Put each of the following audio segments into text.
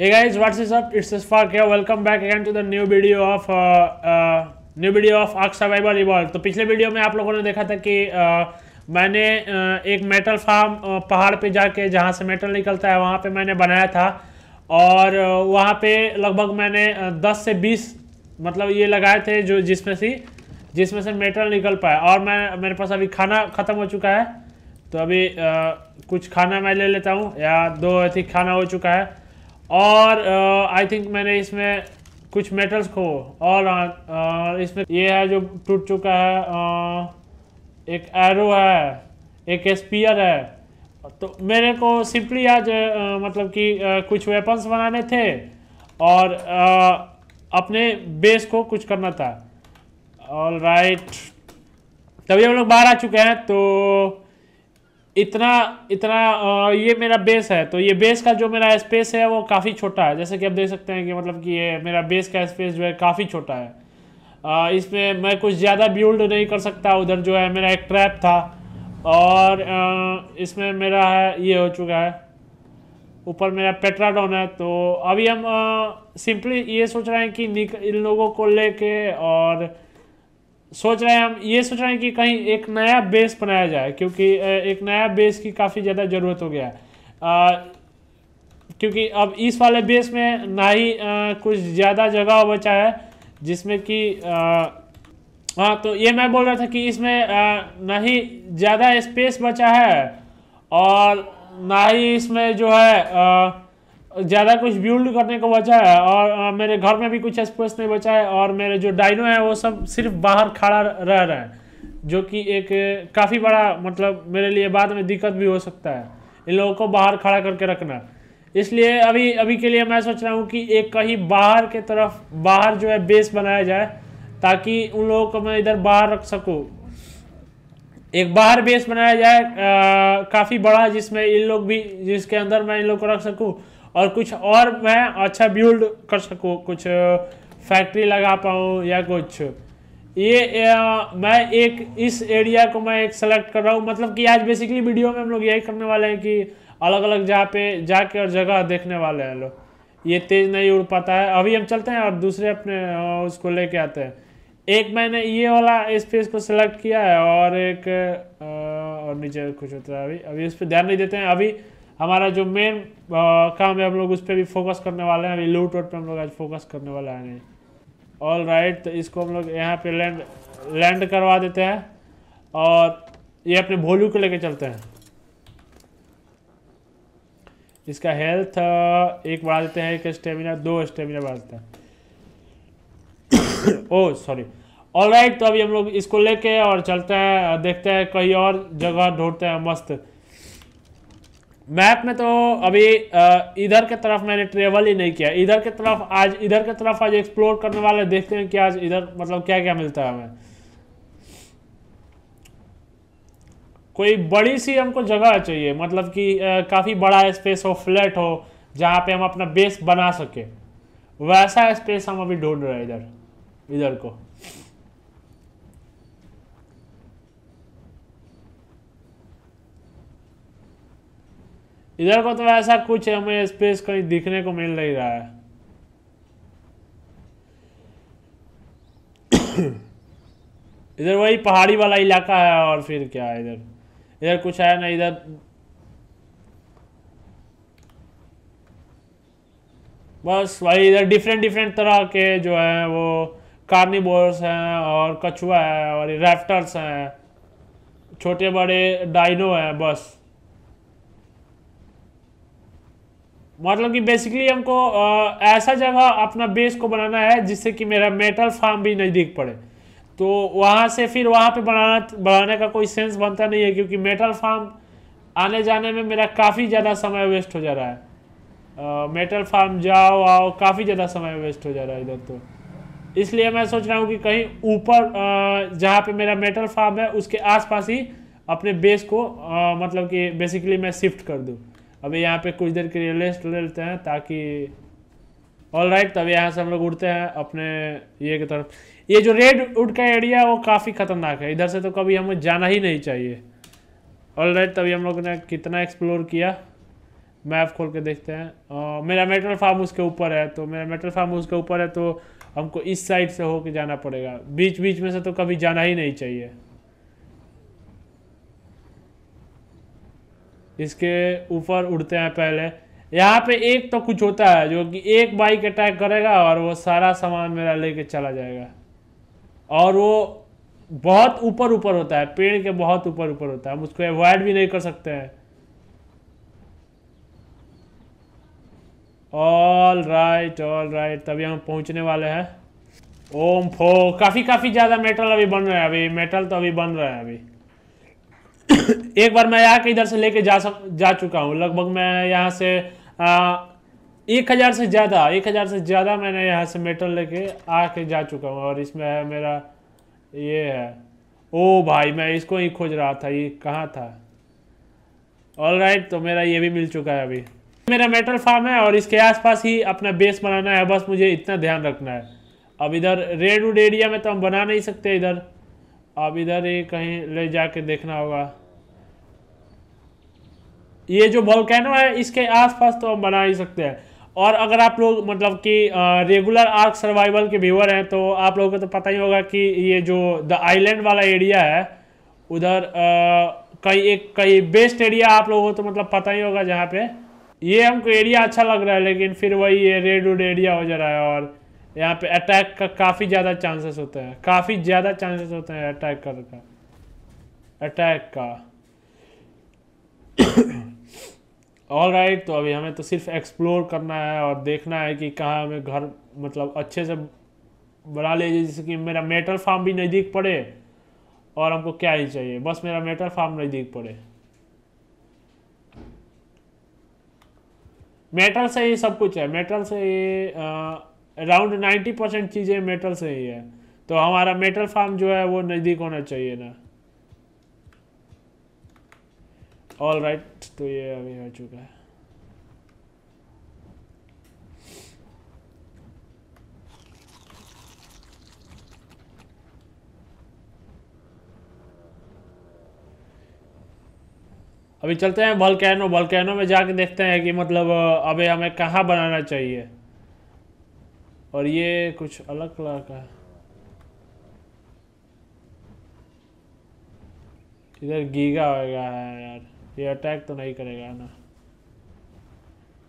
hey guys what's up it's Spark here welcome back again to the new video of uh, uh, new video of survival evolved तो पिछले video में आप लोगों ने देखा था कि uh, मैंने uh, एक मेटल फार्म uh, पहाड़ पे जाके जहाँ से मेटल निकलता है वहाँ पे मैंने बनाया था और uh, वहाँ पे लगभग मैंने uh, 10 से 20 मतलब ये लगाए थे जो जिसमें से जिसमें से मेटल निकल पाए और मैं मेरे पास अभी खाना ख़त्म हो चुका है तो अभी uh, कुछ खाना मैं ले लेता हूँ या दो अधिक खाना हो चुका है और आई uh, थिंक मैंने इसमें कुछ मेटल्स को और uh, इसमें ये है जो टूट चुका है uh, एक एरो है एक स्पीयर है तो मेरे को सिंपली आज uh, मतलब कि uh, कुछ वेपन्स बनाने थे और uh, अपने बेस को कुछ करना था ऑल राइट right. तभी हम लोग बाहर आ चुके हैं तो इतना इतना ये मेरा बेस है तो ये बेस का जो मेरा स्पेस है वो काफ़ी छोटा है जैसे कि आप देख सकते हैं कि मतलब कि ये मेरा बेस का स्पेस जो है काफ़ी छोटा है इसमें मैं कुछ ज़्यादा बिल्ड नहीं कर सकता उधर जो है मेरा एक ट्रैप था और इसमें मेरा है ये हो चुका है ऊपर मेरा पेट्राडोन है तो अभी हम सिंपली ये सोच रहे हैं कि इन लोगों को ले और सोच रहे हैं हम ये सोच रहे हैं कि कहीं एक नया बेस बनाया जाए क्योंकि एक नया बेस की काफ़ी ज़्यादा ज़रूरत हो गया है क्योंकि अब इस वाले बेस में ना ही आ, कुछ ज़्यादा जगह बचा है जिसमें कि हाँ तो ये मैं बोल रहा था कि इसमें आ, ना ही ज़्यादा स्पेस बचा है और ना ही इसमें जो है आ, ज़्यादा कुछ बिल्ड करने को बचा है और आ, मेरे घर में भी कुछ स्पेस नहीं बचा है और मेरे जो डाइनो है वो सब सिर्फ बाहर खड़ा रह रहा है जो कि एक काफ़ी बड़ा मतलब मेरे लिए बाद में दिक्कत भी हो सकता है इन लोगों को बाहर खड़ा करके रखना इसलिए अभी अभी के लिए मैं सोच रहा हूँ कि एक कहीं बाहर के तरफ बाहर जो है बेस बनाया जाए ताकि उन लोगों को मैं इधर बाहर रख सकूँ एक बाहर बेस बनाया जाए काफ़ी बड़ा जिसमें इन लोग भी जिसके अंदर मैं इन लोग को रख सकूँ और कुछ और मैं अच्छा बिल्ड कर सकूँ कुछ फैक्ट्री लगा पाऊँ या कुछ ये आ, मैं एक इस एरिया को मैं एक सेलेक्ट कर रहा हूँ मतलब कि आज बेसिकली वीडियो में हम लोग यही करने वाले हैं कि अलग अलग जगह पे जाके और जगह देखने वाले हैं लोग ये तेज़ नहीं उड़ पाता है अभी हम चलते हैं और दूसरे अपने उसको लेके आते हैं एक मैंने ये वाला स्पेस को सिलेक्ट किया है और एक और नीचे कुछ होता है अभी अभी उस पर ध्यान नहीं देते हैं अभी हमारा जो मेन काम है हम लोग उस पर भी फोकस करने वाले हैं अभी लूट वोट पर हम लोग आज फोकस करने वाले हैं ऑल राइट तो इसको हम लोग यहाँ पे लैंड लैंड करवा देते हैं और ये अपने भोलू को लेके चलते हैं इसका हेल्थ एक बढ़ा देते हैं एक स्टेमिना दो स्टेमिना बढ़ा देते हैं ओ सॉरी ऑल राइट तो अभी हम लोग इसको लेके और चलते हैं देखते हैं कई और जगह ढूंढते हैं मस्त मैप में तो अभी इधर के तरफ मैंने ट्रेवल ही नहीं किया इधर के तरफ आज इधर के तरफ आज एक्सप्लोर करने वाले देखते हैं कि आज इधर मतलब क्या क्या मिलता है हमें कोई बड़ी सी हमको जगह चाहिए मतलब कि काफ़ी बड़ा स्पेस हो फ्लैट हो जहां पे हम अपना बेस बना सके वैसा स्पेस हम अभी ढूंढ रहे हैं इधर इधर को इधर को तो ऐसा कुछ है हमें स्पेस कहीं दिखने को मिल नहीं रहा है इधर वही पहाड़ी वाला इलाका है और फिर क्या है इधर इधर कुछ है ना इधर बस वही इधर डिफरेंट डिफरेंट तरह के जो है वो कार्निबोर्स हैं और कछुआ है और रेफ्टर्स हैं छोटे बड़े डाइनो हैं बस मतलब कि बेसिकली हमको ऐसा जगह अपना बेस को बनाना है जिससे कि मेरा मेटल फार्म भी नज़दीक पड़े तो वहाँ से फिर वहाँ पे बनाना बनाने का कोई सेंस बनता नहीं है क्योंकि मेटल फार्म आने जाने में मेरा काफ़ी ज़्यादा समय वेस्ट हो जा रहा है आ, मेटल फार्म जाओ आओ काफ़ी ज़्यादा समय वेस्ट हो जा रहा है इधर तो इसलिए मैं सोच रहा हूँ कि कहीं ऊपर जहाँ पे मेरा मेटल फार्म है उसके आसपास ही अपने बेस को आ, मतलब कि बेसिकली मैं शिफ्ट कर दूँ अभी यहाँ पे कुछ देर के लिए रेस्ट ले लेते हैं ताकि ऑल राइट तब यहाँ से हम लोग उड़ते हैं अपने ये की तरफ ये जो रेड उड का एरिया वो काफ़ी ख़तरनाक है इधर से तो कभी हमें जाना ही नहीं चाहिए ऑल राइट तभी हम लोग ने कितना एक्सप्लोर किया मैप खोल के देखते हैं आ, मेरा मेटल फार्म उसके ऊपर है तो मेरा मेटल फार्म उसके ऊपर है तो हमको इस साइड से होके जाना पड़ेगा बीच बीच में से तो कभी जाना ही नहीं चाहिए इसके ऊपर उड़ते हैं पहले यहाँ पे एक तो कुछ होता है जो कि एक बाइक अटैक करेगा और वो सारा सामान मेरा लेके चला जाएगा और वो बहुत ऊपर ऊपर होता है पेड़ के बहुत ऊपर ऊपर होता है हम उसको अवॉइड भी नहीं कर सकते हैं ऑल राइट ऑल राइट तभी हम पहुंचने वाले हैं ओम फो काफ़ी काफ़ी ज़्यादा मेटल अभी बन रहा है अभी मेटल तो अभी बन रहा है अभी एक बार मैं यहाँ के इधर से लेके जा सक जा चुका हूँ लगभग मैं यहाँ से आ, एक हज़ार से ज़्यादा एक हज़ार से ज़्यादा मैंने यहाँ से मेटल लेके आके जा चुका हूँ और इसमें है मेरा ये है ओ भाई मैं इसको ही खोज रहा था ये कहाँ था ऑल राइट right, तो मेरा ये भी मिल चुका है अभी मेरा मेटल फार्म है और इसके आसपास ही अपना बेस बनाना है बस मुझे इतना ध्यान रखना है अब इधर रेड उड एरिया में तो हम बना नहीं सकते इधर अब इधर ये कहीं ले जाके देखना होगा ये जो वॉल्केनो है इसके आसपास तो हम बना ही सकते हैं और अगर आप लोग मतलब कि रेगुलर आर्क सर्वाइवल के व्यूअर हैं तो आप लोगों को तो पता ही होगा कि ये जो द आइलैंड वाला एरिया है उधर कई एक कई बेस्ट एरिया आप लोगों को तो मतलब पता ही होगा जहाँ पे ये हमको एरिया अच्छा लग रहा है लेकिन फिर वही ये रेड उड एरिया हो जा रहा है और यहाँ पे अटैक का काफ़ी ज़्यादा चांसेस होते हैं काफ़ी ज़्यादा चांसेस होते हैं अटैक कर का अटैक का ऑल राइट right, तो अभी हमें तो सिर्फ एक्सप्लोर करना है और देखना है कि कहाँ हमें घर मतलब अच्छे से बना लीजिए जैसे कि मेरा मेटल फार्म भी नज़दीक पड़े और हमको क्या ही चाहिए बस मेरा मेटल फार्म नज़दीक पड़े मेटल से ही सब कुछ है मेटल से ही अराउंड नाइन्टी परसेंट चीज़ें मेटल से ही है तो हमारा मेटल फार्म जो है वो नज़दीक होना चाहिए ना ऑल राइट right, तो ये अभी हो चुका है अभी चलते हैं वल्कैनो कैनो में जाके देखते हैं कि मतलब अभी हमें कहाँ बनाना चाहिए और ये कुछ अलग कलर का है इधर गीगा होगा है यार ये अटैक तो नहीं करेगा ना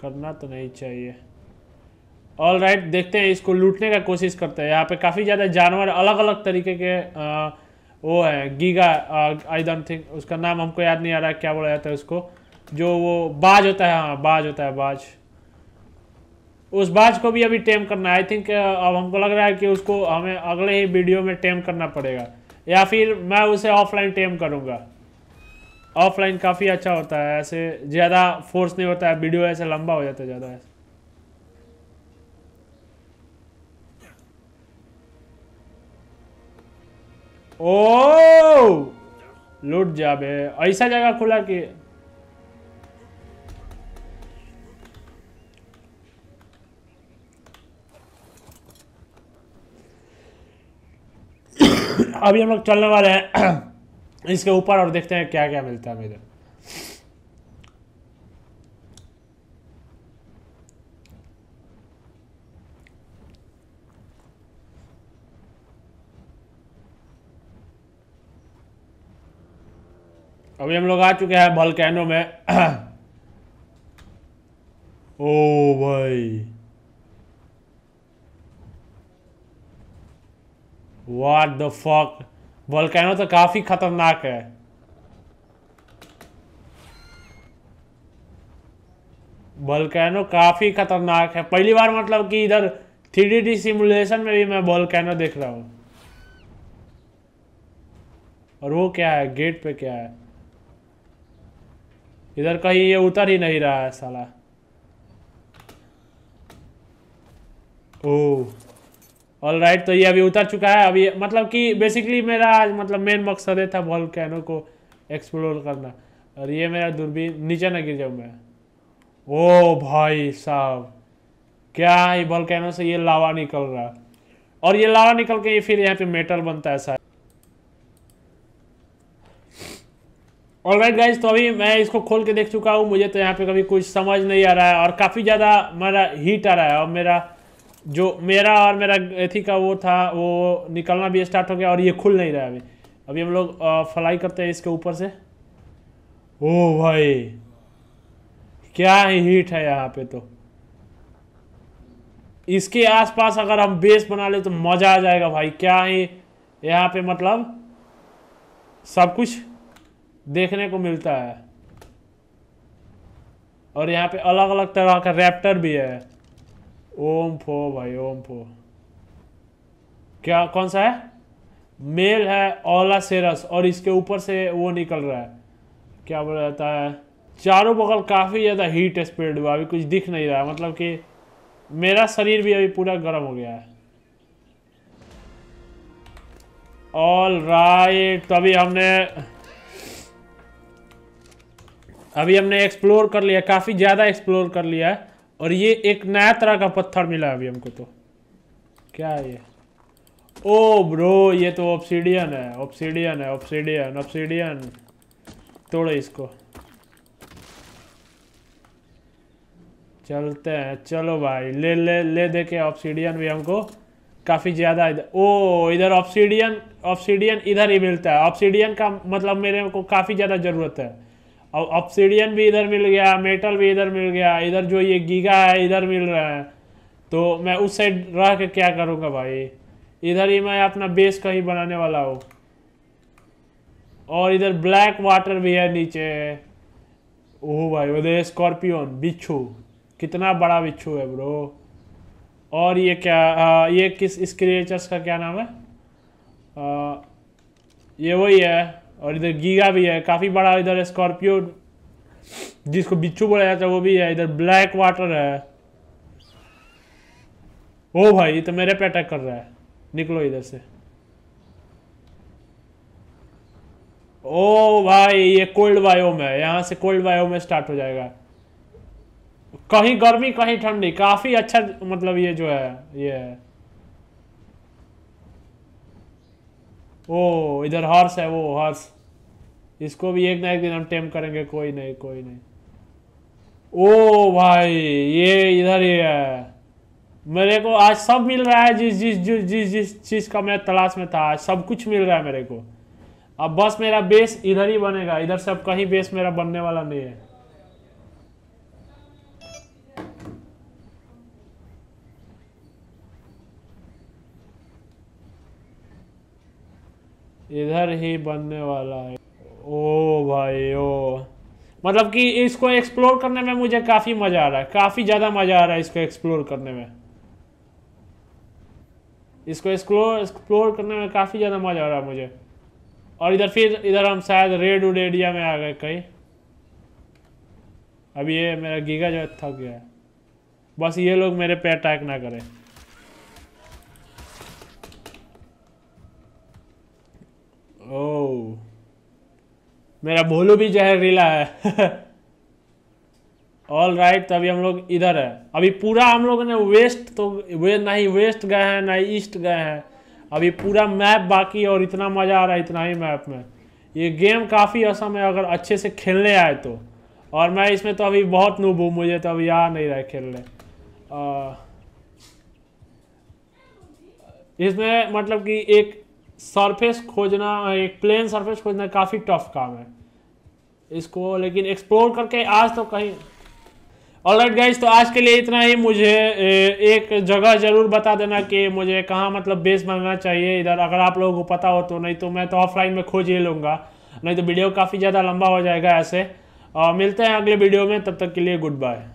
करना तो नहीं चाहिए ऑल राइट right, देखते हैं इसको लूटने का कोशिश करते हैं यहाँ पे काफ़ी ज़्यादा जानवर अलग अलग तरीके के आ, वो है गीगा आई डोंट थिंक उसका नाम हमको याद नहीं आ रहा क्या बोला जाता है उसको जो वो बाज होता है हाँ बाज होता है बाज उस बाज को भी अभी टेम करना है आई थिंक uh, अब हमको लग रहा है कि उसको हमें अगले ही वीडियो में टेम करना पड़ेगा या फिर मैं उसे ऑफलाइन टेम करूँगा ऑफलाइन काफ़ी अच्छा होता है ऐसे ज़्यादा फोर्स नहीं होता है वीडियो ऐसे लंबा हो जाता है ज़्यादा ऐसे ओ लूट जा बे ऐसा जगह खुला कि अभी हम लोग चलने वाले हैं इसके ऊपर और देखते हैं क्या क्या मिलता है मेरे अभी हम लोग आ चुके हैं बलकैनो में ओ भाई वाट द फक बलकैनो तो काफी खतरनाक है बलकैनो काफी खतरनाक है पहली बार मतलब कि इधर थ्री डी सिमुलेशन में भी मैं बलकैनो देख रहा हूं और वो क्या है गेट पे क्या है इधर कहीं ये उतर ही नहीं रहा है साला ओ ऑल राइट तो ये अभी उतर चुका है अभी मतलब कि बेसिकली मेरा आज मतलब मेन मकसद ये था बॉल कैनो को एक्सप्लोर करना और ये मेरा दूरबीन नीचे ना गिर जाऊँ मैं ओ भाई साहब क्या ही बॉल कैनो से ये लावा निकल रहा और ये लावा निकल के ये फिर यहाँ पे मेटल बनता है शायद ऑल राइट गाइज तो अभी मैं इसको खोल के देख चुका हूँ मुझे तो यहाँ पे कभी कुछ समझ नहीं आ रहा है और काफ़ी ज़्यादा मेरा हीट आ रहा है और मेरा जो मेरा और मेरा एथी का वो था वो निकलना भी स्टार्ट हो गया और ये खुल नहीं रहा है अभी अभी हम लोग फ्लाई करते हैं इसके ऊपर से ओ भाई क्या ही हीट है यहाँ पे तो इसके आसपास अगर हम बेस बना ले तो मज़ा आ जाएगा भाई क्या ही यहाँ पे मतलब सब कुछ देखने को मिलता है और यहाँ पे अलग अलग तरह का रैप्टर भी है ओम फो भाई ओम फो क्या कौन सा है मेल है ओला सेरस और इसके ऊपर से वो निकल रहा है क्या बोला जाता है चारों बगल काफ़ी ज़्यादा हीट स्प्रेड हुआ अभी कुछ दिख नहीं रहा है मतलब कि मेरा शरीर भी अभी पूरा गर्म हो गया है ऑल राइट तो अभी हमने अभी हमने एक्सप्लोर कर लिया काफ़ी ज़्यादा एक्सप्लोर कर लिया है और ये एक नया तरह का पत्थर मिला अभी हमको तो क्या है ये ओ ब्रो ये तो ऑप्सीडियन है ऑप्सीडियन है ऑप्सीडियन ऑप्सीडियन तोड़े इसको चलते हैं चलो भाई ले ले ले दे के ऑप्सीडियन भी हमको काफ़ी ज़्यादा इधर ओ इधर ऑप्सीडियन ऑप्सीडियन इधर ही मिलता है ऑप्सीडियन का मतलब मेरे को काफ़ी ज़्यादा ज़रूरत है और ऑप्सीडियन भी इधर मिल गया मेटल भी इधर मिल गया इधर जो ये गीगा है इधर मिल रहा है तो मैं उस साइड रह के क्या करूँगा भाई इधर ही मैं अपना बेस कहीं बनाने वाला हूँ और इधर ब्लैक वाटर भी है नीचे ओह भाई उधर स्कॉर्पियोन बिच्छू कितना बड़ा बिच्छू है ब्रो और ये क्या आ, ये किस इस क्रिएचर्स का क्या नाम है आ, ये वही है और इधर गीगा भी है काफ़ी बड़ा इधर स्कॉर्पियो जिसको बिच्छू बोला जाता है वो भी है इधर ब्लैक वाटर है ओ भाई तो मेरे पे अटैक कर रहा है निकलो इधर से ओ भाई ये कोल्ड वायोम है यहाँ से कोल्ड वायोम स्टार्ट हो जाएगा कहीं गर्मी कहीं ठंडी काफ़ी अच्छा मतलब ये जो है ये है ओ इधर हॉर्स है वो हॉर्स इसको भी एक ना एक दिन हम टेम करेंगे कोई नहीं कोई नहीं ओ भाई ये इधर ही है मेरे को आज सब मिल रहा है जिस जिस जिस जिस जिस चीज़ का मैं तलाश में था आज सब कुछ मिल रहा है मेरे को अब बस मेरा बेस इधर ही बनेगा इधर से अब कहीं बेस मेरा बनने वाला नहीं है इधर ही बनने वाला है ओ भाई ओ मतलब कि इसको एक्सप्लोर करने में मुझे काफ़ी मज़ा आ रहा है काफ़ी ज़्यादा मज़ा आ रहा है इसको एक्सप्लोर करने में इसको एक्सप्लोर एक्सप्लोर करने में काफ़ी ज़्यादा मज़ा आ रहा है मुझे और इधर फिर इधर हम शायद रेड उड एरिया में आ गए कहीं अब ये मेरा गीगा जो थक गया है बस ये लोग मेरे पे अटैक ना करें ओ oh. मेरा भोलू भी जहरीला है ऑल राइट right, तो अभी हम लोग इधर है अभी पूरा हम लोग ने वेस्ट तो वे ना ही वेस्ट गए हैं ना ही ईस्ट गए हैं अभी पूरा मैप बाकी और इतना मज़ा आ रहा है इतना ही मैप में ये गेम काफ़ी असम है अगर अच्छे से खेलने आए तो और मैं इसमें तो अभी बहुत नूब हूँ मुझे तो अभी आ नहीं रहा है खेलने आ, uh, इसमें मतलब कि एक सरफेस खोजना एक प्लेन सरफेस खोजना काफ़ी टफ काम है इसको लेकिन एक्सप्लोर करके आज तो कहीं ऑल राइट गाइज तो आज के लिए इतना ही मुझे एक जगह ज़रूर बता देना कि मुझे कहाँ मतलब बेस बनना चाहिए इधर अगर आप लोगों को पता हो तो नहीं तो मैं तो ऑफलाइन में खोज ही लूँगा नहीं तो वीडियो काफ़ी ज़्यादा लंबा हो जाएगा ऐसे और मिलते हैं अगले वीडियो में तब तक के लिए गुड बाय